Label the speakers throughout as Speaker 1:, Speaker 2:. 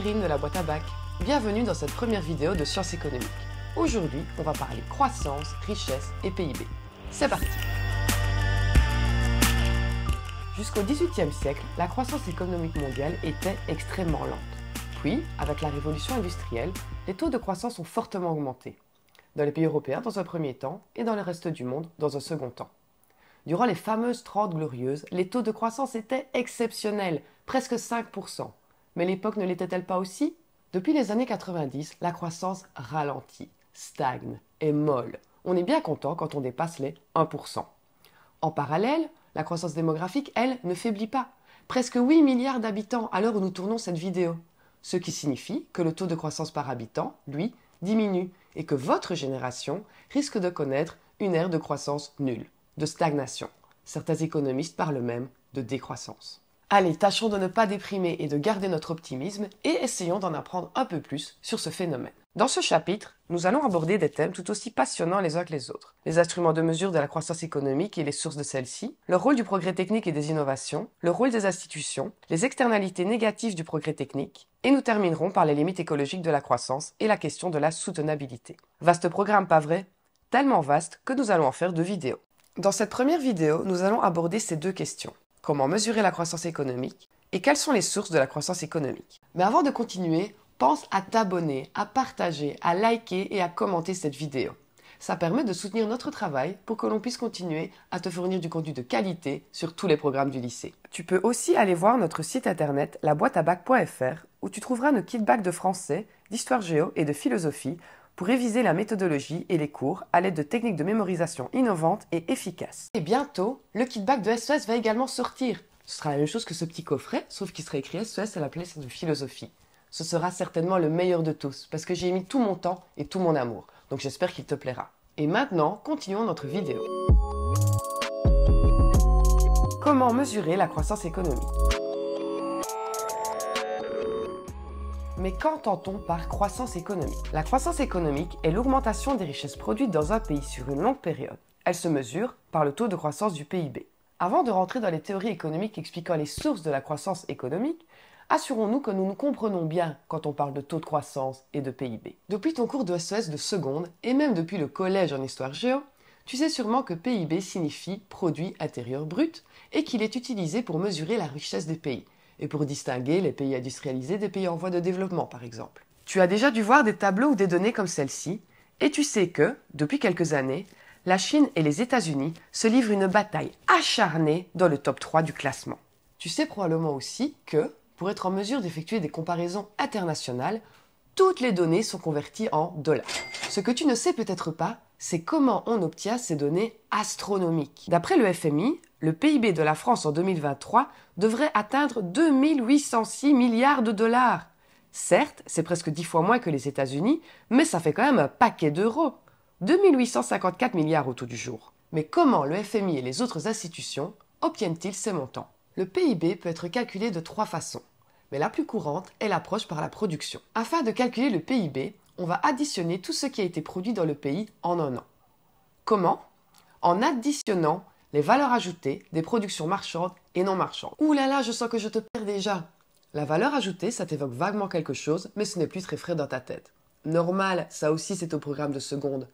Speaker 1: de la boîte à bac. Bienvenue dans cette première vidéo de sciences économiques. Aujourd'hui, on va parler croissance, richesse et PIB. C'est parti Jusqu'au XVIIIe siècle, la croissance économique mondiale était extrêmement lente. Puis, avec la révolution industrielle, les taux de croissance ont fortement augmenté. Dans les pays européens dans un premier temps et dans le reste du monde dans un second temps. Durant les fameuses 30 glorieuses, les taux de croissance étaient exceptionnels, presque 5%. Mais l'époque ne l'était-elle pas aussi Depuis les années 90, la croissance ralentit, stagne, et molle. On est bien content quand on dépasse les 1%. En parallèle, la croissance démographique, elle, ne faiblit pas. Presque 8 milliards d'habitants à l'heure où nous tournons cette vidéo. Ce qui signifie que le taux de croissance par habitant, lui, diminue et que votre génération risque de connaître une ère de croissance nulle, de stagnation. Certains économistes parlent même de décroissance. Allez, tâchons de ne pas déprimer et de garder notre optimisme et essayons d'en apprendre un peu plus sur ce phénomène. Dans ce chapitre, nous allons aborder des thèmes tout aussi passionnants les uns que les autres. Les instruments de mesure de la croissance économique et les sources de celle-ci, le rôle du progrès technique et des innovations, le rôle des institutions, les externalités négatives du progrès technique, et nous terminerons par les limites écologiques de la croissance et la question de la soutenabilité. Vaste programme, pas vrai Tellement vaste que nous allons en faire deux vidéos. Dans cette première vidéo, nous allons aborder ces deux questions comment mesurer la croissance économique et quelles sont les sources de la croissance économique. Mais avant de continuer, pense à t'abonner, à partager, à liker et à commenter cette vidéo. Ça permet de soutenir notre travail pour que l'on puisse continuer à te fournir du contenu de qualité sur tous les programmes du lycée. Tu peux aussi aller voir notre site internet laboiteabac.fr où tu trouveras nos kits bac de français, d'histoire géo et de philosophie pour réviser la méthodologie et les cours à l'aide de techniques de mémorisation innovantes et efficaces. Et bientôt, le kitback de SES va également sortir. Ce sera la même chose que ce petit coffret, sauf qu'il sera écrit SES à la place de philosophie. Ce sera certainement le meilleur de tous, parce que j'ai mis tout mon temps et tout mon amour, donc j'espère qu'il te plaira. Et maintenant, continuons notre vidéo. Comment mesurer la croissance économique Mais qu'entend-on par croissance économique La croissance économique est l'augmentation des richesses produites dans un pays sur une longue période. Elle se mesure par le taux de croissance du PIB. Avant de rentrer dans les théories économiques expliquant les sources de la croissance économique, assurons-nous que nous nous comprenons bien quand on parle de taux de croissance et de PIB. Depuis ton cours de SES e de seconde, et même depuis le collège en histoire géo, tu sais sûrement que PIB signifie produit intérieur brut et qu'il est utilisé pour mesurer la richesse des pays et pour distinguer les pays industrialisés des pays en voie de développement, par exemple. Tu as déjà dû voir des tableaux ou des données comme celle-ci, et tu sais que, depuis quelques années, la Chine et les États-Unis se livrent une bataille acharnée dans le top 3 du classement. Tu sais probablement aussi que, pour être en mesure d'effectuer des comparaisons internationales, toutes les données sont converties en dollars. Ce que tu ne sais peut-être pas, c'est comment on obtient ces données astronomiques. D'après le FMI, le PIB de la France en 2023 devrait atteindre 2806 milliards de dollars. Certes, c'est presque 10 fois moins que les États-Unis, mais ça fait quand même un paquet d'euros. 2854 milliards au tout du jour. Mais comment le FMI et les autres institutions obtiennent-ils ces montants Le PIB peut être calculé de trois façons, mais la plus courante est l'approche par la production. Afin de calculer le PIB, on va additionner tout ce qui a été produit dans le pays en un an. Comment En additionnant les valeurs ajoutées des productions marchandes et non marchandes. Ouh là là, je sens que je te perds déjà. La valeur ajoutée, ça t'évoque vaguement quelque chose, mais ce n'est plus très frais dans ta tête. Normal, ça aussi c'est au programme de seconde.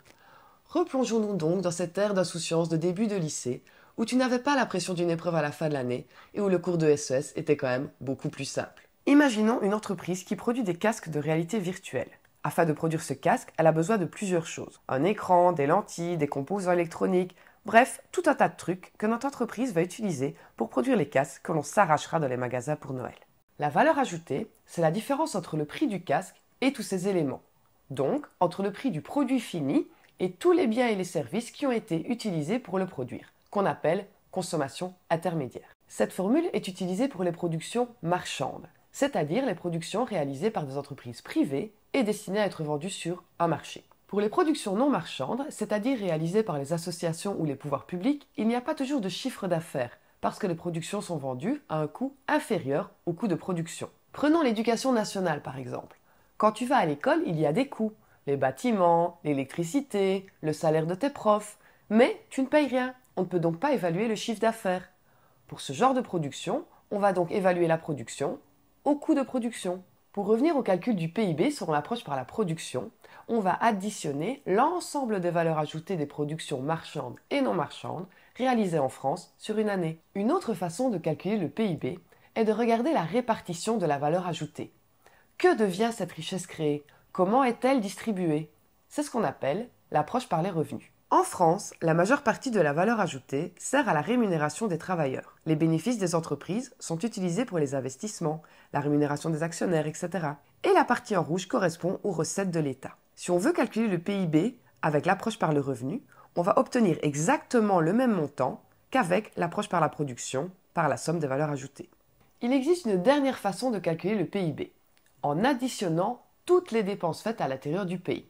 Speaker 1: Replongeons-nous donc dans cette ère d'insouciance de début de lycée, où tu n'avais pas la pression d'une épreuve à la fin de l'année et où le cours de SES e était quand même beaucoup plus simple. Imaginons une entreprise qui produit des casques de réalité virtuelle. Afin de produire ce casque, elle a besoin de plusieurs choses. Un écran, des lentilles, des composants électroniques, bref, tout un tas de trucs que notre entreprise va utiliser pour produire les casques que l'on s'arrachera dans les magasins pour Noël. La valeur ajoutée, c'est la différence entre le prix du casque et tous ces éléments. Donc, entre le prix du produit fini et tous les biens et les services qui ont été utilisés pour le produire, qu'on appelle consommation intermédiaire. Cette formule est utilisée pour les productions marchandes, c'est-à-dire les productions réalisées par des entreprises privées est destiné à être vendu sur un marché. Pour les productions non marchandes, c'est-à-dire réalisées par les associations ou les pouvoirs publics, il n'y a pas toujours de chiffre d'affaires, parce que les productions sont vendues à un coût inférieur au coût de production. Prenons l'éducation nationale par exemple. Quand tu vas à l'école, il y a des coûts. Les bâtiments, l'électricité, le salaire de tes profs. Mais tu ne payes rien. On ne peut donc pas évaluer le chiffre d'affaires. Pour ce genre de production, on va donc évaluer la production au coût de production. Pour revenir au calcul du PIB sur l'approche par la production, on va additionner l'ensemble des valeurs ajoutées des productions marchandes et non marchandes réalisées en France sur une année. Une autre façon de calculer le PIB est de regarder la répartition de la valeur ajoutée. Que devient cette richesse créée Comment est-elle distribuée C'est ce qu'on appelle l'approche par les revenus. En France, la majeure partie de la valeur ajoutée sert à la rémunération des travailleurs. Les bénéfices des entreprises sont utilisés pour les investissements, la rémunération des actionnaires, etc. Et la partie en rouge correspond aux recettes de l'État. Si on veut calculer le PIB avec l'approche par le revenu, on va obtenir exactement le même montant qu'avec l'approche par la production, par la somme des valeurs ajoutées. Il existe une dernière façon de calculer le PIB, en additionnant toutes les dépenses faites à l'intérieur du pays.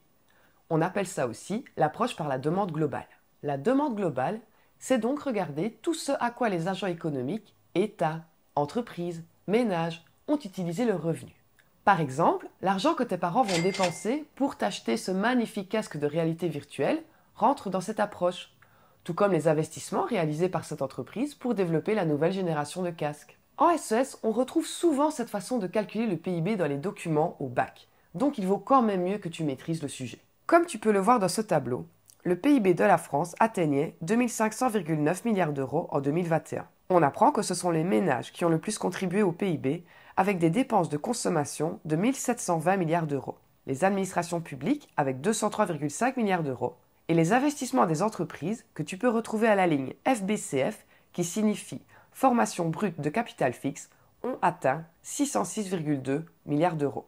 Speaker 1: On appelle ça aussi l'approche par la demande globale. La demande globale, c'est donc regarder tout ce à quoi les agents économiques, États, entreprises, ménages ont utilisé leurs revenu. Par exemple, l'argent que tes parents vont dépenser pour t'acheter ce magnifique casque de réalité virtuelle rentre dans cette approche, tout comme les investissements réalisés par cette entreprise pour développer la nouvelle génération de casques. En SES, e on retrouve souvent cette façon de calculer le PIB dans les documents au bac, donc il vaut quand même mieux que tu maîtrises le sujet. Comme tu peux le voir dans ce tableau, le PIB de la France atteignait 2500,9 milliards d'euros en 2021. On apprend que ce sont les ménages qui ont le plus contribué au PIB avec des dépenses de consommation de 1720 milliards d'euros, les administrations publiques avec 203,5 milliards d'euros et les investissements des entreprises que tu peux retrouver à la ligne FBCF qui signifie formation brute de capital fixe ont atteint 606,2 milliards d'euros.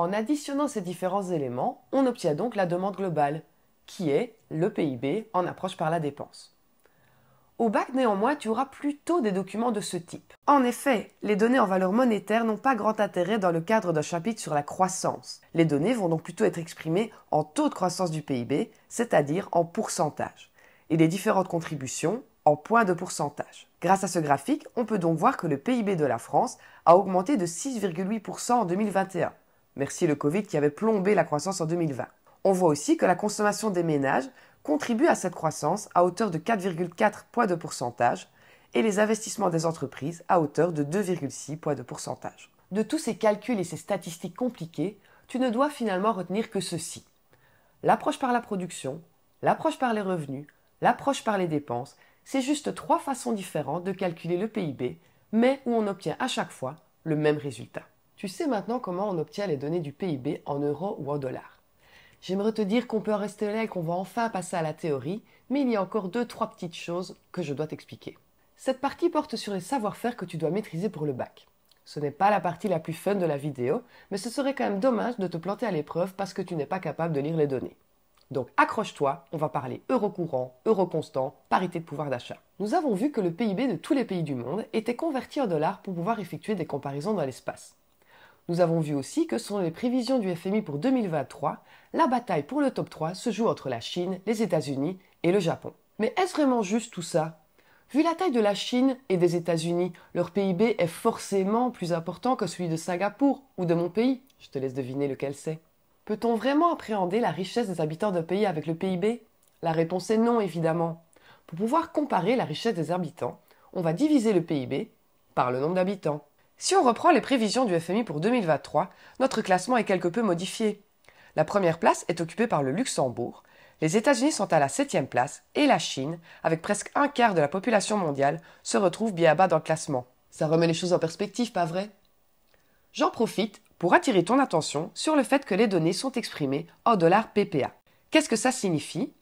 Speaker 1: En additionnant ces différents éléments, on obtient donc la demande globale, qui est le PIB en approche par la dépense. Au bac, néanmoins, tu auras plutôt des documents de ce type. En effet, les données en valeur monétaire n'ont pas grand intérêt dans le cadre d'un chapitre sur la croissance. Les données vont donc plutôt être exprimées en taux de croissance du PIB, c'est-à-dire en pourcentage, et les différentes contributions en points de pourcentage. Grâce à ce graphique, on peut donc voir que le PIB de la France a augmenté de 6,8% en 2021 merci le Covid qui avait plombé la croissance en 2020. On voit aussi que la consommation des ménages contribue à cette croissance à hauteur de 4,4 points de pourcentage et les investissements des entreprises à hauteur de 2,6 points de pourcentage. De tous ces calculs et ces statistiques compliquées, tu ne dois finalement retenir que ceci. L'approche par la production, l'approche par les revenus, l'approche par les dépenses, c'est juste trois façons différentes de calculer le PIB, mais où on obtient à chaque fois le même résultat. Tu sais maintenant comment on obtient les données du PIB en euros ou en dollars. J'aimerais te dire qu'on peut en rester là et qu'on va enfin passer à la théorie, mais il y a encore deux, trois petites choses que je dois t'expliquer. Cette partie porte sur les savoir-faire que tu dois maîtriser pour le bac. Ce n'est pas la partie la plus fun de la vidéo, mais ce serait quand même dommage de te planter à l'épreuve parce que tu n'es pas capable de lire les données. Donc accroche-toi, on va parler euro courant, euro constant, parité de pouvoir d'achat. Nous avons vu que le PIB de tous les pays du monde était converti en dollars pour pouvoir effectuer des comparaisons dans l'espace. Nous avons vu aussi que selon les prévisions du FMI pour 2023, la bataille pour le top 3 se joue entre la Chine, les États-Unis et le Japon. Mais est-ce vraiment juste tout ça Vu la taille de la Chine et des États-Unis, leur PIB est forcément plus important que celui de Singapour ou de mon pays. Je te laisse deviner lequel c'est. Peut-on vraiment appréhender la richesse des habitants d'un pays avec le PIB La réponse est non, évidemment. Pour pouvoir comparer la richesse des habitants, on va diviser le PIB par le nombre d'habitants. Si on reprend les prévisions du FMI pour 2023, notre classement est quelque peu modifié. La première place est occupée par le Luxembourg, les États-Unis sont à la septième place et la Chine, avec presque un quart de la population mondiale, se retrouve bien bas dans le classement. Ça remet les choses en perspective, pas vrai J'en profite pour attirer ton attention sur le fait que les données sont exprimées en dollars PPA. Qu'est-ce que ça signifie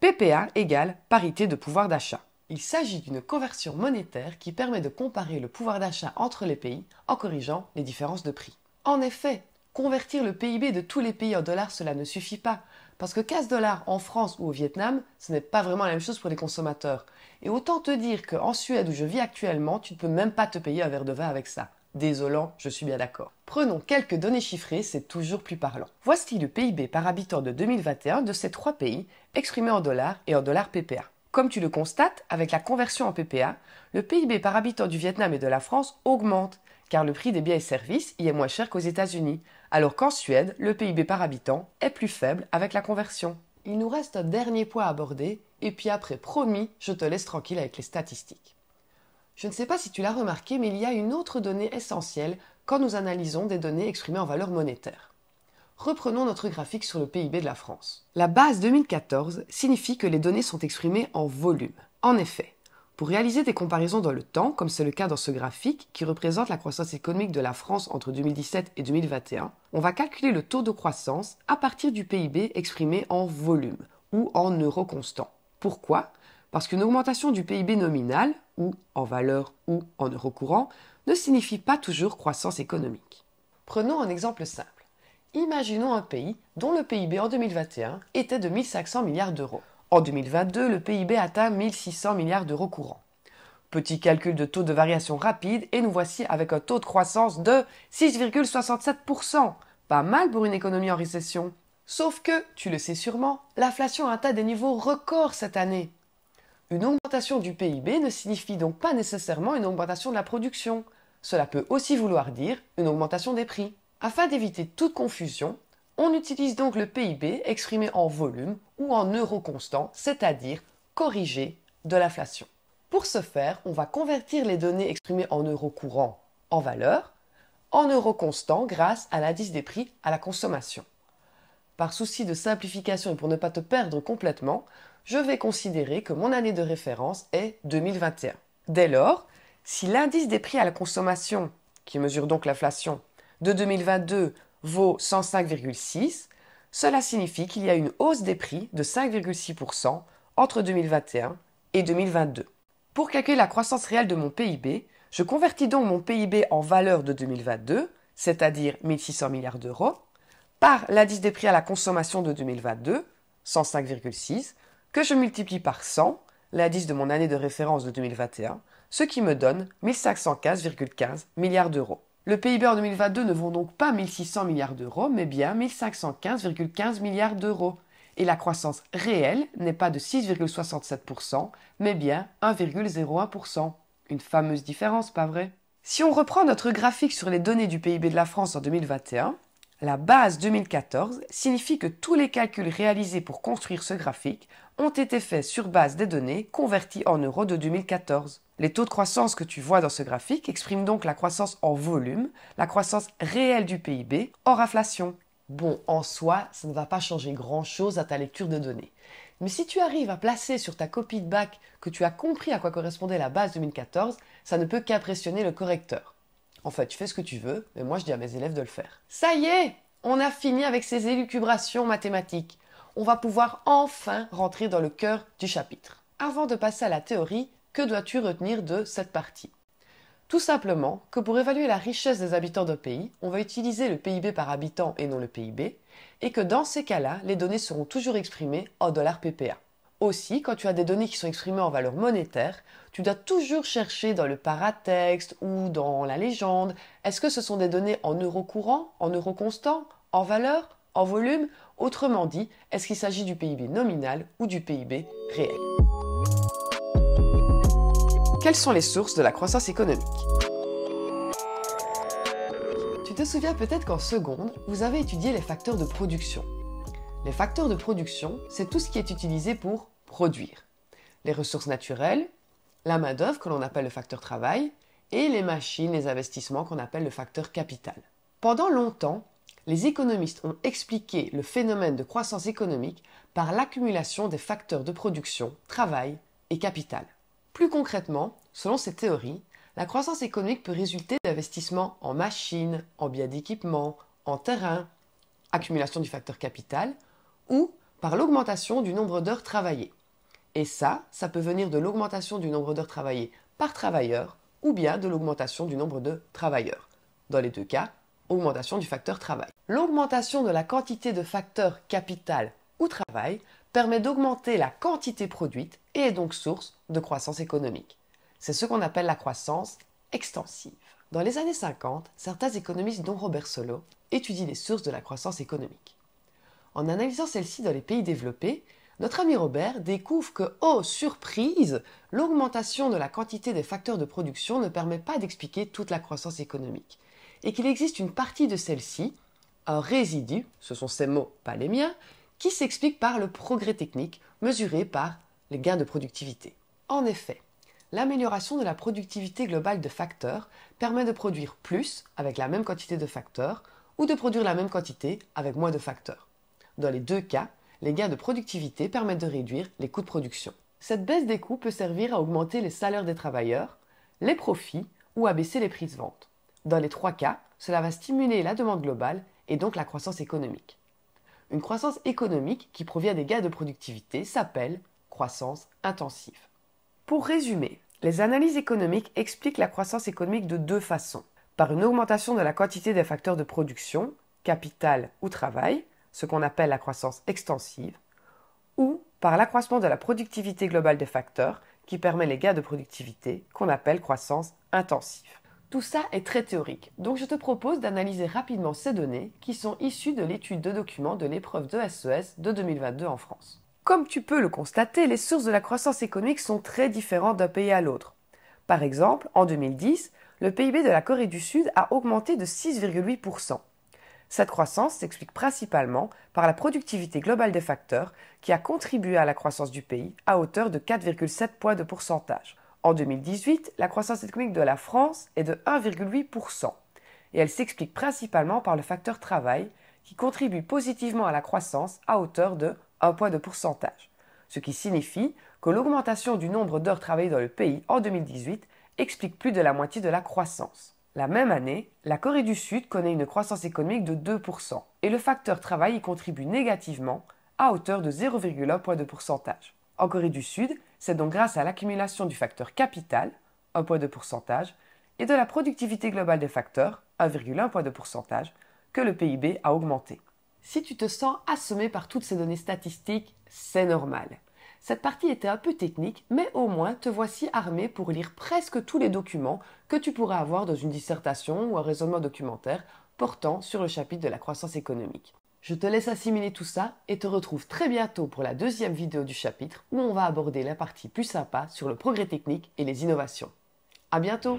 Speaker 1: PPA égale parité de pouvoir d'achat. Il s'agit d'une conversion monétaire qui permet de comparer le pouvoir d'achat entre les pays en corrigeant les différences de prix. En effet, convertir le PIB de tous les pays en dollars, cela ne suffit pas, parce que 15 dollars en France ou au Vietnam, ce n'est pas vraiment la même chose pour les consommateurs. Et autant te dire qu'en Suède où je vis actuellement, tu ne peux même pas te payer un verre de vin avec ça. Désolant, je suis bien d'accord. Prenons quelques données chiffrées, c'est toujours plus parlant. Voici le PIB par habitant de 2021 de ces trois pays, exprimé en dollars et en dollars PPA. Comme tu le constates, avec la conversion en PPA, le PIB par habitant du Vietnam et de la France augmente, car le prix des biens et services y est moins cher qu'aux États-Unis, alors qu'en Suède, le PIB par habitant est plus faible avec la conversion. Il nous reste un dernier point à aborder, et puis après, promis, je te laisse tranquille avec les statistiques. Je ne sais pas si tu l'as remarqué, mais il y a une autre donnée essentielle quand nous analysons des données exprimées en valeur monétaire reprenons notre graphique sur le PIB de la France. La base 2014 signifie que les données sont exprimées en volume. En effet, pour réaliser des comparaisons dans le temps, comme c'est le cas dans ce graphique qui représente la croissance économique de la France entre 2017 et 2021, on va calculer le taux de croissance à partir du PIB exprimé en volume ou en euros constants. Pourquoi Parce qu'une augmentation du PIB nominal, ou en valeur ou en euros courants, ne signifie pas toujours croissance économique. Prenons un exemple simple. Imaginons un pays dont le PIB en 2021 était de 1500 milliards d'euros. En 2022, le PIB atteint 1600 milliards d'euros courants. Petit calcul de taux de variation rapide et nous voici avec un taux de croissance de 6,67%. Pas mal pour une économie en récession. Sauf que, tu le sais sûrement, l'inflation a atteint des niveaux records cette année. Une augmentation du PIB ne signifie donc pas nécessairement une augmentation de la production. Cela peut aussi vouloir dire une augmentation des prix. Afin d'éviter toute confusion, on utilise donc le PIB exprimé en volume ou en euros constants, c'est-à-dire corrigé de l'inflation. Pour ce faire, on va convertir les données exprimées en euros courants en valeur, en euros constants grâce à l'indice des prix à la consommation. Par souci de simplification et pour ne pas te perdre complètement, je vais considérer que mon année de référence est 2021. Dès lors, si l'indice des prix à la consommation, qui mesure donc l'inflation, de 2022 vaut 105,6, cela signifie qu'il y a une hausse des prix de 5,6% entre 2021 et 2022. Pour calculer la croissance réelle de mon PIB, je convertis donc mon PIB en valeur de 2022, c'est-à-dire 1600 milliards d'euros, par l'indice des prix à la consommation de 2022, 105,6, que je multiplie par 100, l'indice de mon année de référence de 2021, ce qui me donne 1515,15 milliards d'euros. Le PIB e en 2022 ne vaut donc pas 1600 milliards d'euros, mais bien 1515,15 milliards d'euros. Et la croissance réelle n'est pas de 6,67%, mais bien 1,01%. Une fameuse différence, pas vrai Si on reprend notre graphique sur les données du PIB e de la France en 2021, la base 2014 signifie que tous les calculs réalisés pour construire ce graphique ont été faits sur base des données converties en euros de 2014. Les taux de croissance que tu vois dans ce graphique expriment donc la croissance en volume, la croissance réelle du PIB hors inflation. Bon, en soi, ça ne va pas changer grand-chose à ta lecture de données. Mais si tu arrives à placer sur ta copie de bac que tu as compris à quoi correspondait la base 2014, ça ne peut qu'impressionner le correcteur. En fait, tu fais ce que tu veux, mais moi je dis à mes élèves de le faire. Ça y est, on a fini avec ces élucubrations mathématiques on va pouvoir enfin rentrer dans le cœur du chapitre. Avant de passer à la théorie, que dois-tu retenir de cette partie Tout simplement que pour évaluer la richesse des habitants d'un pays, on va utiliser le PIB par habitant et non le PIB, et que dans ces cas-là, les données seront toujours exprimées en dollars PPA. Aussi, quand tu as des données qui sont exprimées en valeur monétaire, tu dois toujours chercher dans le paratexte ou dans la légende, est-ce que ce sont des données en euros courants, en euros constants, en valeur, en volume Autrement dit, est-ce qu'il s'agit du PIB nominal ou du PIB réel Quelles sont les sources de la croissance économique Tu te souviens peut-être qu'en seconde, vous avez étudié les facteurs de production. Les facteurs de production, c'est tout ce qui est utilisé pour produire. Les ressources naturelles, la main-d'œuvre que l'on appelle le facteur travail, et les machines, les investissements qu'on appelle le facteur capital. Pendant longtemps, les économistes ont expliqué le phénomène de croissance économique par l'accumulation des facteurs de production, travail et capital. Plus concrètement, selon ces théories, la croissance économique peut résulter d'investissements en machines, en biens d'équipement, en terrain, accumulation du facteur capital, ou par l'augmentation du nombre d'heures travaillées. Et ça, ça peut venir de l'augmentation du nombre d'heures travaillées par travailleur ou bien de l'augmentation du nombre de travailleurs. Dans les deux cas, augmentation du facteur travail. L'augmentation de la quantité de facteurs capital ou travail permet d'augmenter la quantité produite et est donc source de croissance économique. C'est ce qu'on appelle la croissance extensive. Dans les années 50, certains économistes dont Robert Solow étudient les sources de la croissance économique. En analysant celle-ci dans les pays développés, notre ami Robert découvre que, oh surprise, l'augmentation de la quantité des facteurs de production ne permet pas d'expliquer toute la croissance économique et qu'il existe une partie de celle-ci, un résidu, ce sont ces mots, pas les miens, qui s'explique par le progrès technique mesuré par les gains de productivité. En effet, l'amélioration de la productivité globale de facteurs permet de produire plus avec la même quantité de facteurs ou de produire la même quantité avec moins de facteurs. Dans les deux cas, les gains de productivité permettent de réduire les coûts de production. Cette baisse des coûts peut servir à augmenter les salaires des travailleurs, les profits ou à baisser les prix de vente. Dans les trois cas, cela va stimuler la demande globale et donc la croissance économique. Une croissance économique qui provient des gains de productivité s'appelle croissance intensive. Pour résumer, les analyses économiques expliquent la croissance économique de deux façons. Par une augmentation de la quantité des facteurs de production, capital ou travail, ce qu'on appelle la croissance extensive, ou par l'accroissement de la productivité globale des facteurs qui permet les gains de productivité qu'on appelle croissance intensive. Tout ça est très théorique, donc je te propose d'analyser rapidement ces données qui sont issues de l'étude de documents de l'épreuve de SES e de 2022 en France. Comme tu peux le constater, les sources de la croissance économique sont très différentes d'un pays à l'autre. Par exemple, en 2010, le PIB de la Corée du Sud a augmenté de 6,8%. Cette croissance s'explique principalement par la productivité globale des facteurs qui a contribué à la croissance du pays à hauteur de 4,7 points de pourcentage. En 2018, la croissance économique de la France est de 1,8% et elle s'explique principalement par le facteur travail qui contribue positivement à la croissance à hauteur de 1 point de pourcentage, ce qui signifie que l'augmentation du nombre d'heures travaillées dans le pays en 2018 explique plus de la moitié de la croissance. La même année, la Corée du Sud connaît une croissance économique de 2% et le facteur travail y contribue négativement à hauteur de 0,1 point de pourcentage. En Corée du Sud, c'est donc grâce à l'accumulation du facteur capital, 1 point de pourcentage, et de la productivité globale des facteurs, 1,1 point de pourcentage, que le PIB a augmenté. Si tu te sens assommé par toutes ces données statistiques, c'est normal. Cette partie était un peu technique, mais au moins te voici armé pour lire presque tous les documents que tu pourras avoir dans une dissertation ou un raisonnement documentaire portant sur le chapitre de la croissance économique. Je te laisse assimiler tout ça et te retrouve très bientôt pour la deuxième vidéo du chapitre où on va aborder la partie plus sympa sur le progrès technique et les innovations. À bientôt!